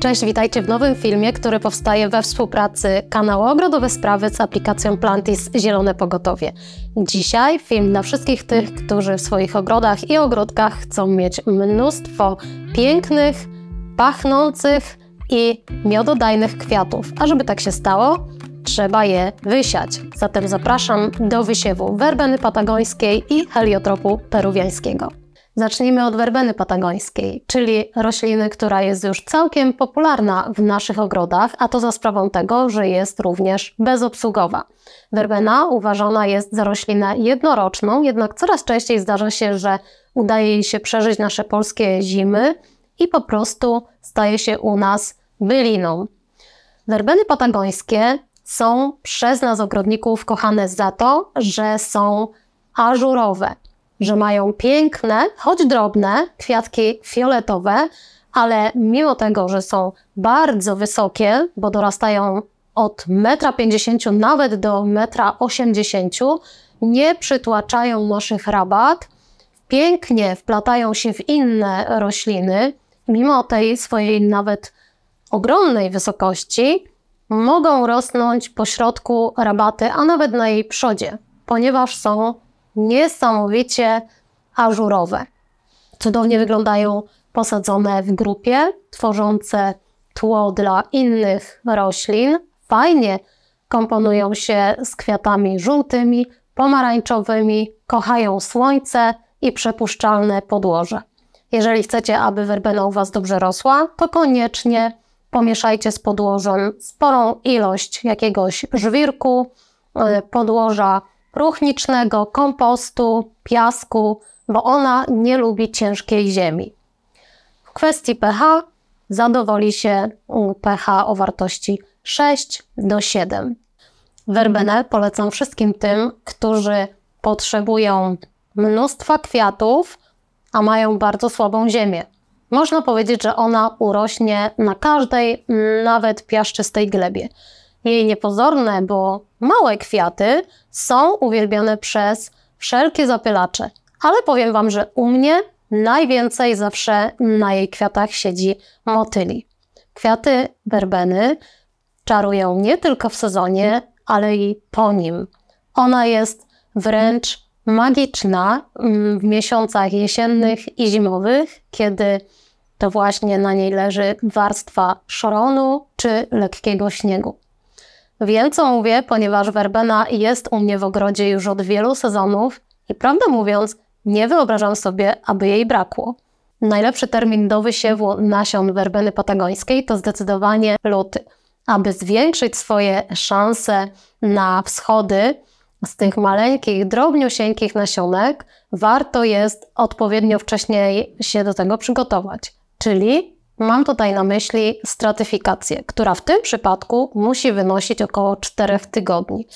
Cześć, witajcie w nowym filmie, który powstaje we współpracy kanału Ogrodowe Sprawy z aplikacją Plantis Zielone Pogotowie. Dzisiaj film dla wszystkich tych, którzy w swoich ogrodach i ogródkach chcą mieć mnóstwo pięknych, pachnących i miododajnych kwiatów. A żeby tak się stało, trzeba je wysiać. Zatem zapraszam do wysiewu werbeny patagońskiej i heliotropu peruwiańskiego. Zacznijmy od werbeny patagońskiej, czyli rośliny, która jest już całkiem popularna w naszych ogrodach, a to za sprawą tego, że jest również bezobsługowa. Werbena uważana jest za roślinę jednoroczną, jednak coraz częściej zdarza się, że udaje jej się przeżyć nasze polskie zimy i po prostu staje się u nas byliną. Werbeny patagońskie są przez nas ogrodników kochane za to, że są ażurowe że mają piękne, choć drobne kwiatki fioletowe, ale mimo tego, że są bardzo wysokie, bo dorastają od 1,50 m nawet do 1,80 m, nie przytłaczają naszych rabat, pięknie wplatają się w inne rośliny, mimo tej swojej nawet ogromnej wysokości, mogą rosnąć pośrodku rabaty, a nawet na jej przodzie, ponieważ są niesamowicie ażurowe. Cudownie wyglądają posadzone w grupie, tworzące tło dla innych roślin. Fajnie komponują się z kwiatami żółtymi, pomarańczowymi, kochają słońce i przepuszczalne podłoże. Jeżeli chcecie, aby werbena u Was dobrze rosła, to koniecznie pomieszajcie z podłożem sporą ilość jakiegoś żwirku, e, podłoża próchnicznego, kompostu, piasku, bo ona nie lubi ciężkiej ziemi. W kwestii pH zadowoli się pH o wartości 6 do 7. Werbenę polecam wszystkim tym, którzy potrzebują mnóstwa kwiatów, a mają bardzo słabą ziemię. Można powiedzieć, że ona urośnie na każdej, nawet piaszczystej glebie. Jej niepozorne, bo małe kwiaty są uwielbiane przez wszelkie zapylacze. Ale powiem Wam, że u mnie najwięcej zawsze na jej kwiatach siedzi motyli. Kwiaty berbeny czarują nie tylko w sezonie, ale i po nim. Ona jest wręcz magiczna mm, w miesiącach jesiennych i zimowych, kiedy to właśnie na niej leży warstwa szoronu czy lekkiego śniegu. Więcej co mówię, ponieważ werbena jest u mnie w ogrodzie już od wielu sezonów i prawdę mówiąc, nie wyobrażam sobie, aby jej brakło. Najlepszy termin do wysiewu nasion werbeny patagońskiej to zdecydowanie luty. Aby zwiększyć swoje szanse na wschody z tych maleńkich, drobniusieńkich nasionek, warto jest odpowiednio wcześniej się do tego przygotować, czyli Mam tutaj na myśli stratyfikację, która w tym przypadku musi wynosić około 4 tygodni.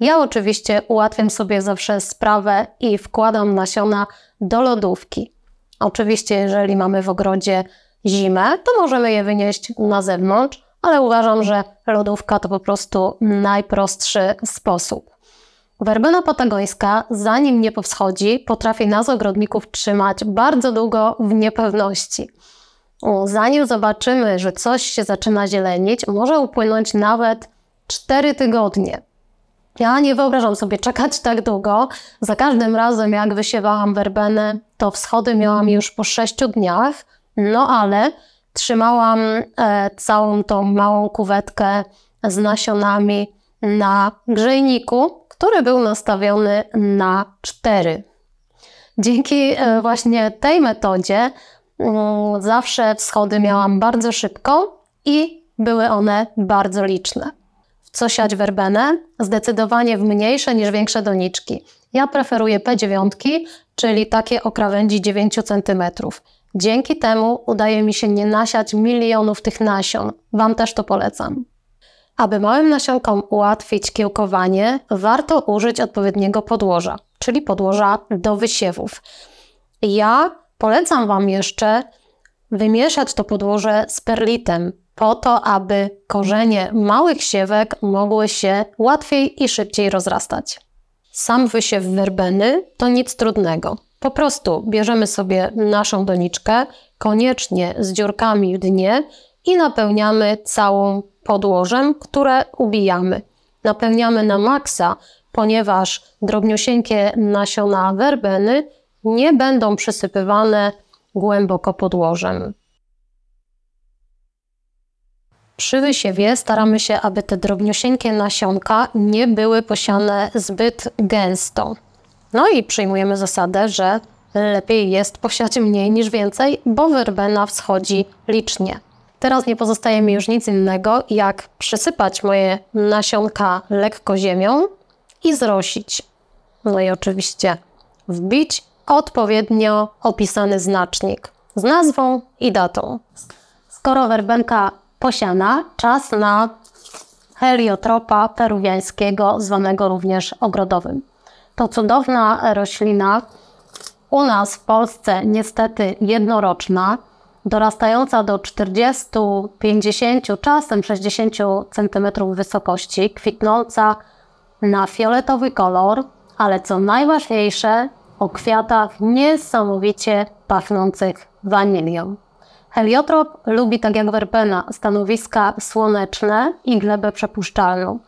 Ja oczywiście ułatwiam sobie zawsze sprawę i wkładam nasiona do lodówki. Oczywiście, jeżeli mamy w ogrodzie zimę, to możemy je wynieść na zewnątrz, ale uważam, że lodówka to po prostu najprostszy sposób. Werbena patagońska, zanim nie powschodzi, potrafi nas ogrodników trzymać bardzo długo w niepewności zanim zobaczymy, że coś się zaczyna zielenić, może upłynąć nawet 4 tygodnie. Ja nie wyobrażam sobie czekać tak długo. Za każdym razem, jak wysiewałam werbenę, to wschody miałam już po 6 dniach, no ale trzymałam e, całą tą małą kuwetkę z nasionami na grzejniku, który był nastawiony na 4. Dzięki e, właśnie tej metodzie Mm, zawsze wschody miałam bardzo szybko i były one bardzo liczne. W co siać werbenę? Zdecydowanie w mniejsze niż większe doniczki. Ja preferuję P9, czyli takie o krawędzi 9 cm. Dzięki temu udaje mi się nie nasiać milionów tych nasion. Wam też to polecam. Aby małym nasionkom ułatwić kiełkowanie, warto użyć odpowiedniego podłoża, czyli podłoża do wysiewów. Ja Polecam Wam jeszcze wymieszać to podłoże z perlitem, po to, aby korzenie małych siewek mogły się łatwiej i szybciej rozrastać. Sam wysiew werbeny to nic trudnego. Po prostu bierzemy sobie naszą doniczkę, koniecznie z dziurkami w dnie i napełniamy całą podłożem, które ubijamy. Napełniamy na maksa, ponieważ drobniusieńkie nasiona werbeny nie będą przysypywane głęboko podłożem. Przy wysiewie staramy się, aby te drobniusieńkie nasionka nie były posiane zbyt gęsto. No i przyjmujemy zasadę, że lepiej jest posiać mniej niż więcej, bo werbena wschodzi licznie. Teraz nie pozostaje mi już nic innego, jak przysypać moje nasionka lekko ziemią i zrosić. No i oczywiście wbić odpowiednio opisany znacznik z nazwą i datą. Skoro werbenka posiana, czas na heliotropa peruwiańskiego, zwanego również ogrodowym. To cudowna roślina, u nas w Polsce niestety jednoroczna, dorastająca do 40, 50, czasem 60 cm wysokości, kwitnąca na fioletowy kolor, ale co najważniejsze, o kwiatach niesamowicie pachnących wanilią. Heliotrop lubi, tak jak werbena, stanowiska słoneczne i glebę przepuszczalną.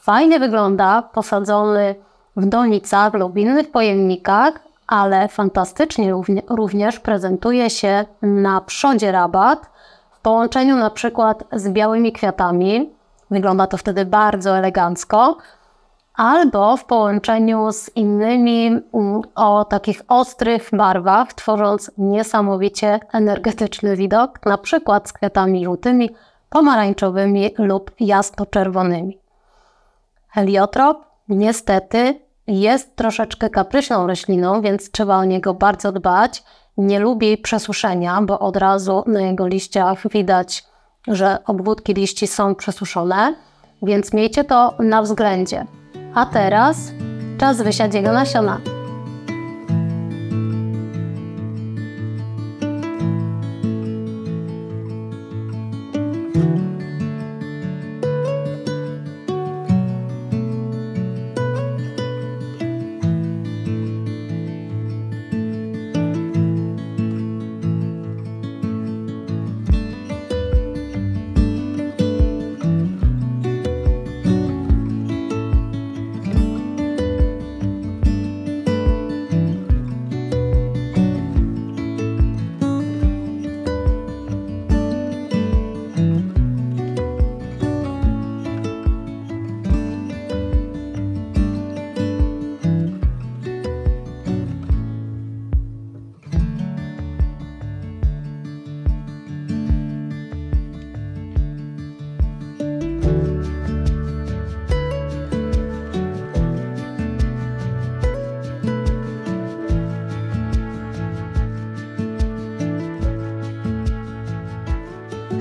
Fajnie wygląda posadzony w donicach lub innych pojemnikach, ale fantastycznie również prezentuje się na przodzie rabat w połączeniu na przykład z białymi kwiatami. Wygląda to wtedy bardzo elegancko, albo w połączeniu z innymi mm, o takich ostrych barwach, tworząc niesamowicie energetyczny widok, na przykład z kwiatami żółtymi, pomarańczowymi lub jasno-czerwonymi. Heliotrop niestety jest troszeczkę kapryśną rośliną, więc trzeba o niego bardzo dbać. Nie lubi przesuszenia, bo od razu na jego liściach widać, że obwódki liści są przesuszone, więc miejcie to na względzie. A teraz czas wysiać jego nasiona. thank you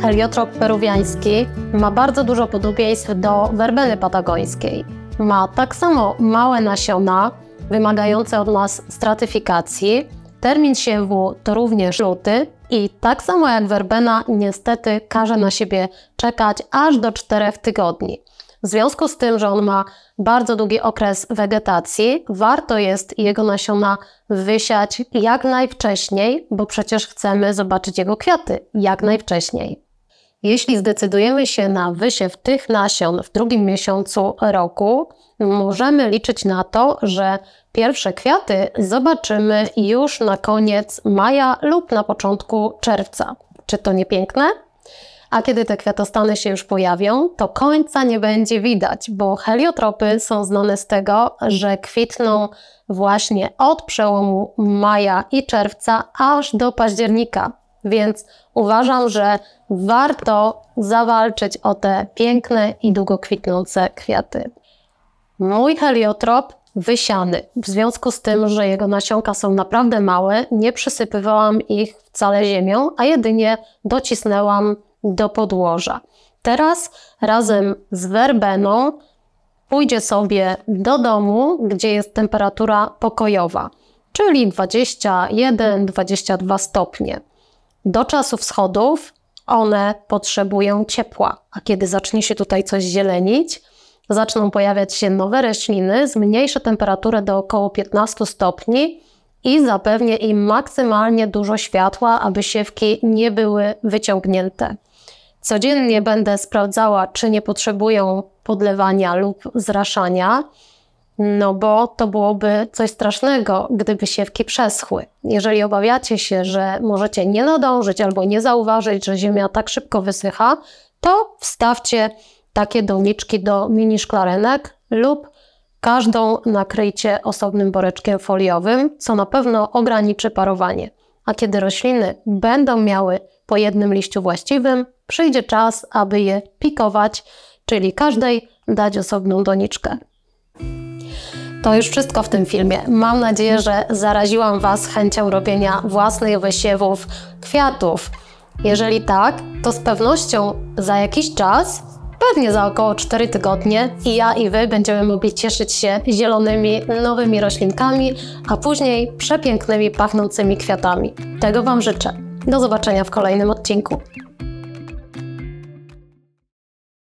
heliotrop peruwiański ma bardzo dużo podobieństw do werbeny patagońskiej. Ma tak samo małe nasiona, wymagające od nas stratyfikacji. Termin siewu to również luty i tak samo jak werbena niestety każe na siebie czekać aż do 4 tygodni. W związku z tym, że on ma bardzo długi okres wegetacji, warto jest jego nasiona wysiać jak najwcześniej, bo przecież chcemy zobaczyć jego kwiaty jak najwcześniej. Jeśli zdecydujemy się na wysiew tych nasion w drugim miesiącu roku, możemy liczyć na to, że pierwsze kwiaty zobaczymy już na koniec maja lub na początku czerwca. Czy to nie piękne? A kiedy te kwiatostany się już pojawią, to końca nie będzie widać, bo heliotropy są znane z tego, że kwitną właśnie od przełomu maja i czerwca aż do października. Więc uważam, że warto zawalczyć o te piękne i długo kwitnące kwiaty. Mój heliotrop wysiany. W związku z tym, że jego nasionka są naprawdę małe, nie przysypywałam ich wcale ziemią, a jedynie docisnęłam do podłoża. Teraz razem z werbeną pójdzie sobie do domu, gdzie jest temperatura pokojowa, czyli 21-22 stopnie. Do czasu schodów one potrzebują ciepła, a kiedy zacznie się tutaj coś zielenić, zaczną pojawiać się nowe rośliny, zmniejszy temperaturę do około 15 stopni i zapewnię im maksymalnie dużo światła, aby siewki nie były wyciągnięte. Codziennie będę sprawdzała, czy nie potrzebują podlewania lub zraszania. No bo to byłoby coś strasznego, gdyby siewki przeschły. Jeżeli obawiacie się, że możecie nie nadążyć albo nie zauważyć, że ziemia tak szybko wysycha, to wstawcie takie doniczki do mini szklarenek lub każdą nakryjcie osobnym woreczkiem foliowym, co na pewno ograniczy parowanie. A kiedy rośliny będą miały po jednym liściu właściwym, przyjdzie czas, aby je pikować, czyli każdej dać osobną doniczkę. To już wszystko w tym filmie. Mam nadzieję, że zaraziłam Was chęcią robienia własnych wysiewów kwiatów. Jeżeli tak, to z pewnością za jakiś czas, pewnie za około 4 tygodnie, i ja i Wy będziemy mogli cieszyć się zielonymi, nowymi roślinkami, a później przepięknymi, pachnącymi kwiatami. Tego Wam życzę. Do zobaczenia w kolejnym odcinku.